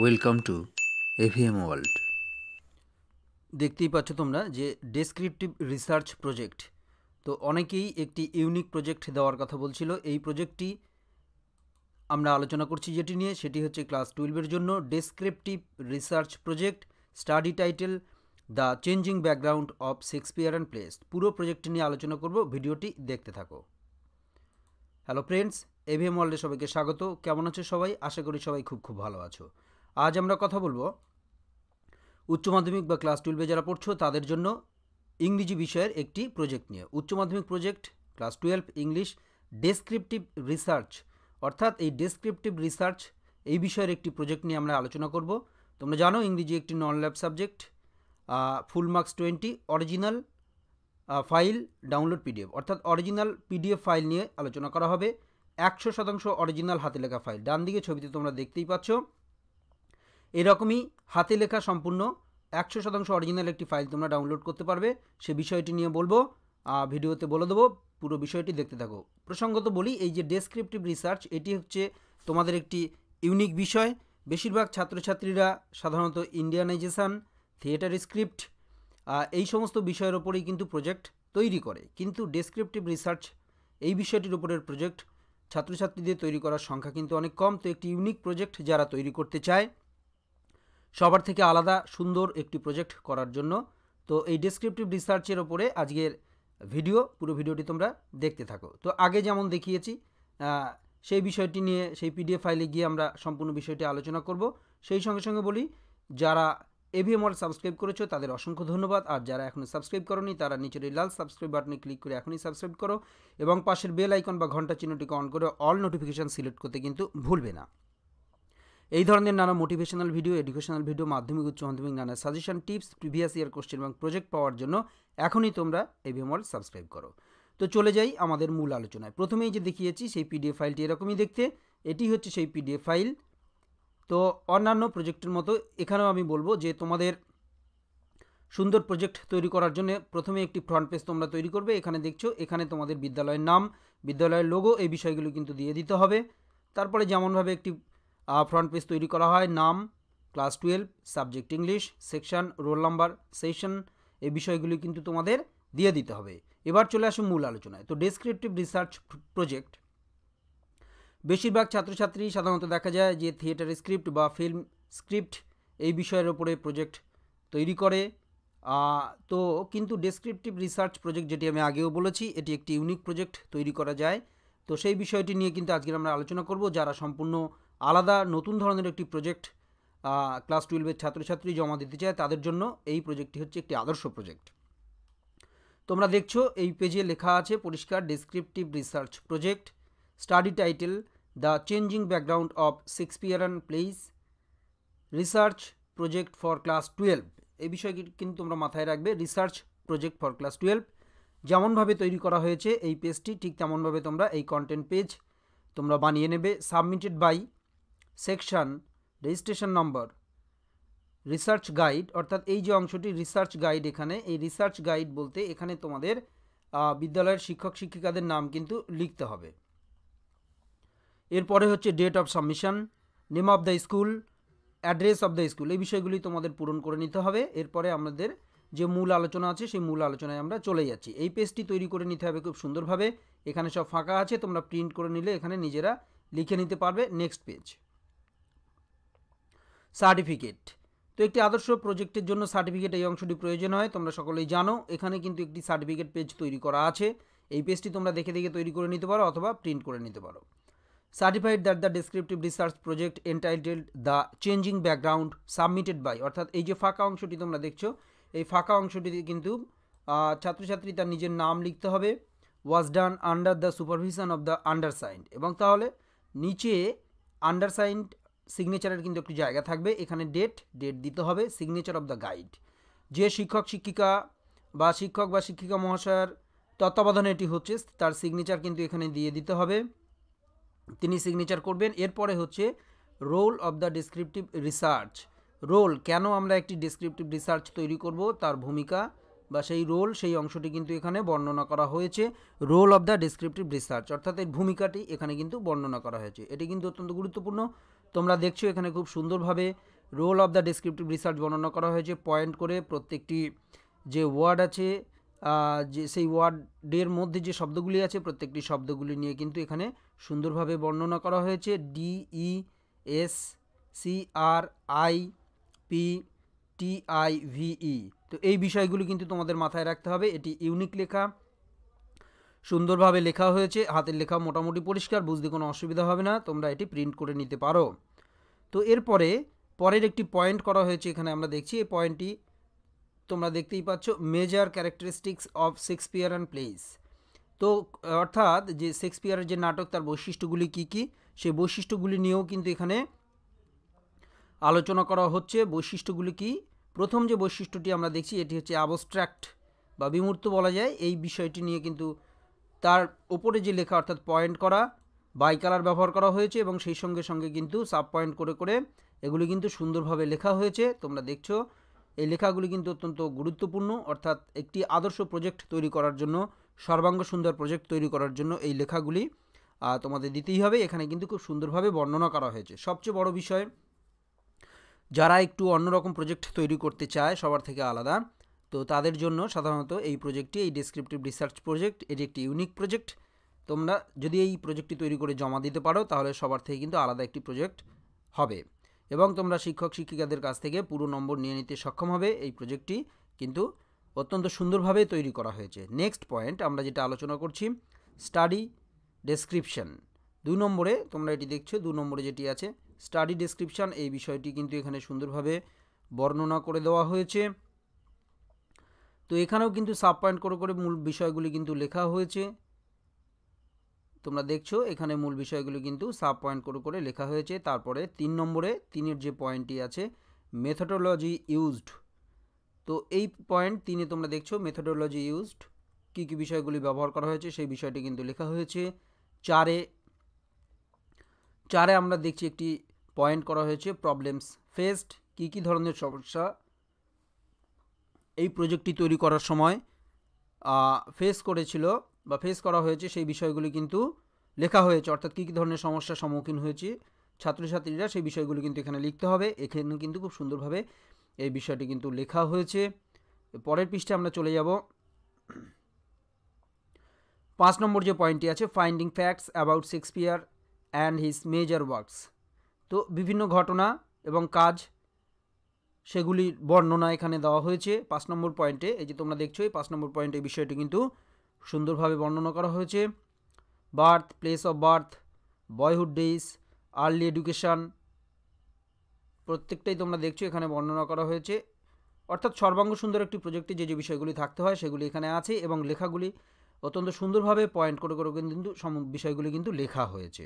welcome to EVM world দেখতেই পাচ্ছ তোমরা যে ডেসক্রিপটিভ রিসার্চ প্রজেক্ট তো অনেকেই একটি ইউনিক প্রজেক্ট দেওয়ার কথা বলছিল এই প্রজেক্টটি আমরা আলোচনা করছি যেটি নিয়ে সেটি হচ্ছে ক্লাস টুয়েলভের জন্য descriptive research project study title the changing background of Shakespeare and plays পুরো প্রজেক্টটি নিয়ে আলোচনা করব ভিডিওটি দেখতে থাকো হ্যালো ফ্রেন্ডস এভিএম ওয়ার্ল্ডে সবাইকে স্বাগত কেমন আছো সবাই আশা করি সবাই খুব খুব ভালো আছো আজ আমরা কথা বলবো উচ্চ মাধ্যমিক বা ক্লাস টুয়েলভে যারা পড়ছো তাদের জন্য ইংরেজি বিষয়ের একটি প্রজেক্ট নিয়ে উচ্চ মাধ্যমিক project class twelve English descriptive research অর্থাৎ এই ডেসক্রিপটিভ রিসার্চ এই বিষয়ের একটি প্রজেক্ট নিয়ে আমরা আলোচনা করব তোমরা জানো ইংরেজি একটি non lab subject full marks twenty original file download PDF অর্থাৎ অরিজিনাল পিডিএফ ফাইল নিয়ে আলোচনা করা হবে একশো শতাংশ অরিজিনাল হাতে লেখা ফাইল ডান দিকে ছবিতে তোমরা দেখতেই পাচ্ছ এরকমই হাতে লেখা সম্পূর্ণ একশো শতাংশ অরিজিনাল একটি ফাইল তোমরা ডাউনলোড করতে পারবে সে বিষয়টি নিয়ে বলবো ভিডিওতে বলে দেবো পুরো বিষয়টি দেখতে থাকো প্রসঙ্গত বলি এই যে ডেসক্রিপটিভ রিসার্চ এটি হচ্ছে তোমাদের একটি ইউনিক বিষয় বেশিরভাগ ছাত্রছাত্রীরা সাধারণত ইন্ডিয়ানাইজেশান থিয়েটার স্ক্রিপ্ট এই সমস্ত বিষয়ের ওপরেই কিন্তু প্রজেক্ট তৈরি করে কিন্তু ডেসক্রিপটিভ রিসার্চ এই বিষয়টির উপরের প্রজেক্ট ছাত্রছাত্রীদের তৈরি করার সংখ্যা কিন্তু অনেক কম তো একটি ইউনিক প্রজেক্ট যারা তৈরি করতে চায় সবার থেকে আলাদা সুন্দর একটি প্রজেক্ট করার জন্য তো এই ডিসক্রিপটিভ রিসার্চের ওপরে আজকের ভিডিও পুরো ভিডিওটি তোমরা দেখতে থাকো তো আগে যেমন দেখিয়েছি সেই বিষয়টি নিয়ে সেই পিডিএফ ফাইলে গিয়ে আমরা সম্পূর্ণ বিষয়টি আলোচনা করব সেই সঙ্গে সঙ্গে বলি যারা এভিএম ওয়ার্ল্ড সাবস্ক্রাইব করেছো তাদের অসংখ্য ধন্যবাদ আর যারা এখনও সাবস্ক্রাইব করনি তারা নিচের লাল সাবস্ক্রাইব বাটনে ক্লিক করে এখনই সাবস্ক্রাইব করো এবং পাশের বেল আইকন বা ঘন্টা চিহ্নটিকে অন করে অল নোটিফিকেশান সিলেক্ট করতে কিন্তু ভুলবে না এই ধরনের নানা মোটিভেশনাল ভিডিও এডুকেশনাল ভিডিও মাধ্যমিক উচ্চ মাধ্যমিক নানা suggestion tips previous year question এবং প্রজেক্ট পাওয়ার জন্য এখনই তোমরা এভিএমল সাবস্ক্রাইব করো তো চলে যাই আমাদের মূল আলোচনায় প্রথমেই যে দেখিয়েছি সেই পিডিএফ ফাইলটি এরকমই দেখতে এটি হচ্ছে সেই পিডিএফ ফাইল তো অন্যান্য প্রজেক্টের মতো এখানেও আমি বলবো যে তোমাদের সুন্দর প্রজেক্ট তৈরি করার জন্য প্রথমে একটি ফ্রন্ট পেজ তোমরা তৈরি করবে এখানে দেখছো এখানে তোমাদের বিদ্যালয়ের নাম বিদ্যালয়ের লোগো এই বিষয়গুলো কিন্তু দিয়ে দিতে হবে তারপরে যেমনভাবে একটি ফ্রন্ট পেজ তৈরি করা হয় নাম class twelve subject English section roll number session এই বিষয়গুলি কিন্তু তোমাদের দিয়ে দিতে হবে এবার চলে আসি মূল আলোচনায় তো ডেসক্রিপটিভ রিসার্চ প্রজেক্ট বেশিরভাগ ছাত্রছাত্রী সাধারণত দেখা যায় যে থিয়েটার স্ক্রিপ্ট বা ফিল্ম স্ক্রিপ্ট এই বিষয়ের ওপরে প্রজেক্ট তৈরি করে তো কিন্তু ডেসক্রিপটিভ রিসার্চ প্রজেক্ট যেটি আমি আগেও বলেছি এটি একটি ইউনিক প্রজেক্ট তৈরি করা যায় তো সেই বিষয়টি নিয়ে কিন্তু আজকে আমরা আলোচনা করব যারা সম্পূর্ণ আলাদা নতুন ধরনের একটি প্রজেক্ট ক্লাস টুয়েলভের ছাত্রছাত্রী জমা দিতে চায় তাদের জন্য এই প্রজেক্টটি হচ্ছে একটি আদর্শ প্রজেক্ট তোমরা দেখছো এই পেজে লেখা আছে পরিষ্কার descriptive research project study title the changing background of Shakespearean place research project for class twelve এই বিষয়ে কিন্তু তোমরা মাথায় রাখবে research project for class twelve যেমনভাবে তৈরি করা হয়েছে এই পেজটি ঠিক তেমনভাবে তোমরা এই কন্টেন্ট পেজ তোমরা বানিয়ে নেবে submitted by section registration number research guide অর্থাৎ এই যে অংশটি রিসার্চ গাইড এখানে এই রিসার্চ গাইড বলতে এখানে তোমাদের বিদ্যালয়ের শিক্ষক শিক্ষিকাদের নাম কিন্তু লিখতে হবে এরপরে হচ্ছে date of submission name of the school address of the school এই বিষয়গুলি তোমাদের পূরণ করে নিতে হবে এরপরে আমাদের যে মূল আলোচনা আছে সেই মূল আলোচনায় আমরা চলে যাচ্ছি এই পেজটি তৈরি করে নিতে হবে খুব সুন্দরভাবে এখানে সব ফাঁকা আছে তোমরা প্রিন্ট করে নিলে এখানে নিজেরা লিখে নিতে পারবে নেক্সট পেজ সার্টিফিকেট তো একটি আদর্শ প্রজেক্টের জন্য সার্টিফিকেট এই অংশটি প্রয়োজন হয় তোমরা সকলেই জানো এখানে কিন্তু একটি সার্টিফিকেট পেজ তৈরি করা আছে এই পেজটি তোমরা দেখে দেখে তৈরি করে নিতে পারো অথবা প্রিন্ট করে নিতে পারো certified that the descriptive research project entitled the changing background submitted by অর্থাৎ এই যে ফাঁকা অংশটি তোমরা দেখছো এই ফাঁকা অংশটিতে কিন্তু ছাত্রছাত্রী তার নিজের নাম লিখতে হবে was done under the supervision of the undersigned এবং তাহলে নিচে আন্ডারসাইন্ড সিগনেচারের কিন্তু একটি জায়গা থাকবে এখানে ডেট ডেট দিতে হবে সিগনেচার অব দ্য গাইড যে শিক্ষক শিক্ষিকা বা শিক্ষক বা শিক্ষিকা মহাশয়ের তত্ত্বাবধানে এটি হচ্ছে তার সিগনেচার কিন্তু এখানে দিয়ে দিতে হবে তিনি সিগনেচার করবেন এরপরে হচ্ছে role of the descriptive research role কেন আমরা একটি ডেসক্রিপটিভ রিসার্চ তৈরি করব তার ভূমিকা বা সেই রোল সেই অংশটি কিন্তু এখানে বর্ণনা করা হয়েছে role of the descriptive research অর্থাৎ এর ভূমিকাটি এখানে কিন্তু বর্ণনা করা হয়েছে এটি কিন্তু অত্যন্ত গুরুত্বপূর্ণ তোমরা দেখছো এখানে খুব সুন্দরভাবে role of the descriptive research বর্ণনা করা হয়েছে পয়েন্ট করে প্রত্যেকটি যে ওয়ার্ড আছে যে সেই ওয়ার্ডের মধ্যে যে শব্দগুলি আছে প্রত্যেকটি শব্দগুলি নিয়ে কিন্তু এখানে সুন্দরভাবে বর্ণনা করা হয়েছে D E S C R I P T I V E তো এই বিষয়গুলি কিন্তু তোমাদের মাথায় রাখতে হবে এটি ইউনিক লেখা সুন্দরভাবে লেখা হয়েছে হাতের লেখা মোটামুটি পরিষ্কার বুঝতে কোনো অসুবিধা হবে না তোমরা এটি প্রিন্ট করে নিতে পারো তো এরপরে পরের একটি পয়েন্ট করা হয়েছে এখানে আমরা দেখছি এই পয়েন্টটি তোমরা দেখতেই পাচ্ছ major characteristics of Shakespeare and place তো অর্থাৎ যে শেক্সপিয়ারের যে নাটক তার বৈশিষ্ট্যগুলি কি কি সেই বৈশিষ্ট্যগুলি নিয়েও কিন্তু এখানে আলোচনা করা হচ্ছে বৈশিষ্ট্যগুলি কি প্রথম যে বৈশিষ্ট্যটি আমরা দেখছি এটি হচ্ছে অ্যাবস্ট্র্যাক্ট বা বিমূর্ত বলা যায় এই বিষয়টি নিয়ে কিন্তু তার উপরে যে লেখা অর্থাৎ পয়েন্ট করা বাই কালার ব্যবহার করা হয়েছে এবং সেই সঙ্গে সঙ্গে কিন্তু সাব পয়েন্ট করে করে এগুলি কিন্তু সুন্দরভাবে লেখা হয়েছে তোমরা দেখছো এই লেখাগুলি কিন্তু অত্যন্ত গুরুত্বপূর্ণ অর্থাৎ একটি আদর্শ প্রজেক্ট তৈরি করার জন্য সর্বাঙ্গ সুন্দর প্রজেক্ট তৈরি করার জন্য এই লেখাগুলি তোমাদের দিতেই হবে এখানে কিন্তু খুব সুন্দরভাবে বর্ণনা করা হয়েছে সবচেয়ে বড় বিষয় যারা একটু অন্যরকম প্রজেক্ট তৈরি করতে চায় সবার থেকে আলাদা তো তাদের জন্য সাধারণত এই প্রজেক্টটি এই ডিসক্রিপটিভ রিসার্চ প্রজেক্ট এটি একটি ইউনিক প্রজেক্ট তোমরা যদি এই প্রজেক্টটি তৈরি করে জমা দিতে পারো তাহলে সবার থেকে কিন্তু আলাদা একটি প্রজেক্ট হবে এবং তোমরা শিক্ষক শিক্ষিকাদের কাছ থেকে পুরো নম্বর নিয়ে নিতে সক্ষম হবে এই প্রজেক্টটি কিন্তু অত্যন্ত সুন্দরভাবে তৈরি করা হয়েছে নেক্সট পয়েন্ট আমরা যেটা আলোচনা করছি স্টাডি ডেসক্রিপশন দুই নম্বরে তোমরা এটি দেখছো দু নম্বরে যেটি আছে স্টাডি ডেসক্রিপশন এই বিষয়টি কিন্তু এখানে সুন্দরভাবে বর্ণনা করে দেওয়া হয়েছে তো এখানেও কিন্তু সাব পয়েন্ট করে করে মূল বিষয়গুলি কিন্তু লেখা হয়েছে তোমরা দেখছো এখানে মূল বিষয়গুলি কিন্তু সাব পয়েন্ট করে করে লেখা হয়েছে তারপরে তিন নম্বরে তিনের যে পয়েন্টটি আছে মেথোডোলজি ইউজড তো এই পয়েন্ট তিনে তোমরা দেখছো মেথোডোলজি ইউজড কী কী বিষয়গুলি ব্যবহার করা হয়েছে সেই বিষয়টি কিন্তু লেখা হয়েছে চারে চারে আমরা দেখছি একটি পয়েন্ট করা হয়েছে প্রবলেমস ফেসড কী কী ধরনের সমস্যা এই প্রজেক্টটি তৈরি করার সময় ফেস করেছিল বা ফেস করা হয়েছে সেই বিষয়গুলি কিন্তু লেখা হয়েছে অর্থাৎ কী কী ধরনের সমস্যার সম্মুখীন হয়েছে ছাত্রছাত্রীরা সেই বিষয়গুলি কিন্তু এখানে লিখতে হবে এখানে কিন্তু খুব সুন্দরভাবে এই বিষয়টি কিন্তু লেখা হয়েছে পরের পৃষ্ঠে আমরা চলে যাব পাঁচ নম্বর যে পয়েন্টটি আছে finding facts about Shakespeare and his major works তো বিভিন্ন ঘটনা এবং কাজ সেগুলির বর্ণনা এখানে দেওয়া হয়েছে পাঁচ নম্বর পয়েন্টে এই যে তোমরা দেখছো এই পাঁচ নম্বর পয়েন্টে এই বিষয়টি কিন্তু সুন্দরভাবে বর্ণনা করা হয়েছে birth place of birth boyhood days early education প্রত্যেকটাই তোমরা দেখছো এখানে বর্ণনা করা হয়েছে অর্থাৎ সর্বাঙ্গ সুন্দর একটি প্রজেক্টে যে যে বিষয়গুলি থাকতে হয় সেগুলি এখানে আছে এবং লেখাগুলি অত্যন্ত সুন্দরভাবে পয়েন্ট করে করে কিন্তু সম বিষয়গুলি কিন্তু লেখা হয়েছে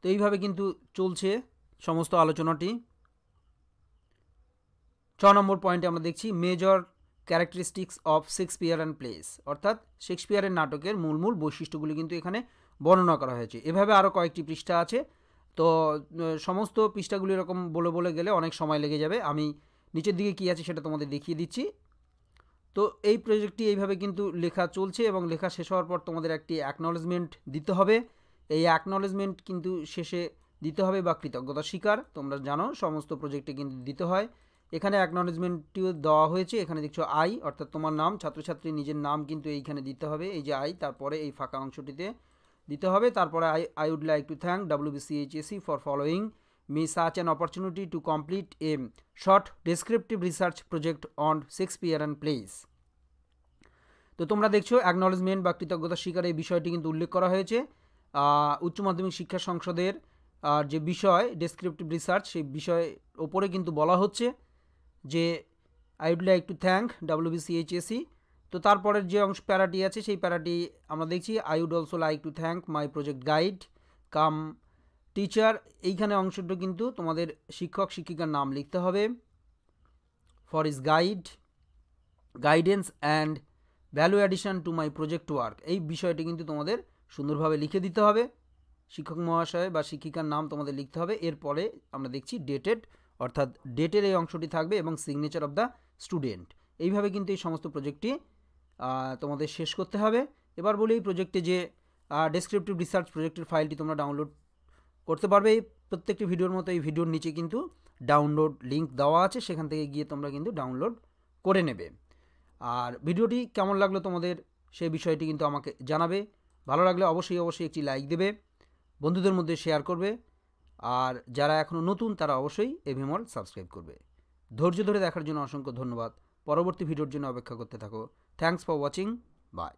তো এইভাবে কিন্তু চলছে সমস্ত আলোচনাটি ছ নম্বর পয়েন্টে আমরা দেখছি major characteristics of Shakespeare and place অর্থাৎ শেক্সপিয়ারের নাটকের মূল মূল বৈশিষ্ট্যগুলি কিন্তু এখানে বর্ণনা করা হয়েছে এভাবে আরও কয়েকটি পৃষ্ঠা আছে তো সমস্ত পৃষ্ঠাগুলি এরকম বলে বলে গেলে অনেক সময় লেগে যাবে আমি নিচের দিকে কী আছে সেটা তোমাদের দেখিয়ে দিচ্ছি তো এই প্রজেক্টটি এইভাবে কিন্তু লেখা চলছে এবং লেখা শেষ হওয়ার পর তোমাদের একটি অ্যাকনলেজমেন্ট দিতে হবে এই অ্যাকনলেজমেন্ট কিন্তু শেষে দিতে হবে বা কৃতজ্ঞতা স্বীকার তোমরা জানো সমস্ত প্রজেক্টে কিন্তু দিতে হয় এখানে অ্যাকনলেজমেন্টটিও দেওয়া হয়েছে এখানে দেখছো আই অর্থাৎ তোমার নাম ছাত্রছাত্রী নিজের নাম কিন্তু এইখানে দিতে হবে এই যে আই তারপরে এই ফাঁকা অংশটিতে দিতে হবে তারপরে I I would like to thank WBCHSE for following me such an opportunity to complete a short descriptive research project on Shakespeare and place তো তোমরা দেখছো অ্যাকনলেজমেন্ট বা কৃতজ্ঞতা স্বীকার এই বিষয়টি কিন্তু উল্লেখ করা হয়েছে উচ্চ মাধ্যমিক শিক্ষা সংসদের আর যে বিষয় ডেসক্রিপটিভ রিসার্চ সেই বিষয়ের ওপরে কিন্তু বলা হচ্ছে যে I would like to thank WBCHSE তো তারপরের যে অংশ প্যারাটি আছে সেই প্যারাটি আমরা দেখছি I would also like to thank my project guide cum teacher এইখানে অংশটা কিন্তু তোমাদের শিক্ষক শিক্ষিকার নাম লিখতে হবে for is guide guidance and value addition to my project work এই বিষয়টি কিন্তু তোমাদের সুন্দরভাবে লিখে দিতে হবে শিক্ষক মহাশয় বা শিক্ষিকার নাম তোমাদের লিখতে হবে এরপরে আমরা দেখছি ডেটেড অর্থাৎ ডেটের এই অংশটি থাকবে এবং সিগনেচার অফ দ্য স্টুডেন্ট এইভাবে কিন্তু এই সমস্ত প্রজেক্টটি তোমাদের শেষ করতে হবে এবার বলি এই প্রজেক্টে যে ডেসক্রিপটিভ রিসার্চ প্রজেক্টের ফাইলটি তোমরা ডাউনলোড করতে পারবে এই প্রত্যেকটি ভিডিওর মতো এই ভিডিওর নিচে কিন্তু ডাউনলোড লিঙ্ক দেওয়া আছে সেখান থেকে গিয়ে তোমরা কিন্তু ডাউনলোড করে নেবে আর ভিডিওটি কেমন লাগলো তোমাদের সেই বিষয়টি কিন্তু আমাকে জানাবে ভালো লাগলে অবশ্যই অবশ্যই একটি লাইক দেবে বন্ধুদের মধ্যে শেয়ার করবে আর যারা এখনও নতুন তারা অবশ্যই এভিমল সাবস্ক্রাইব করবে ধৈর্য ধরে দেখার জন্য অসংখ্য ধন্যবাদ পরবর্তী ভিডিওর জন্য অপেক্ষা করতে থাকো থ্যাংকস ফর ওয়াচিং বাই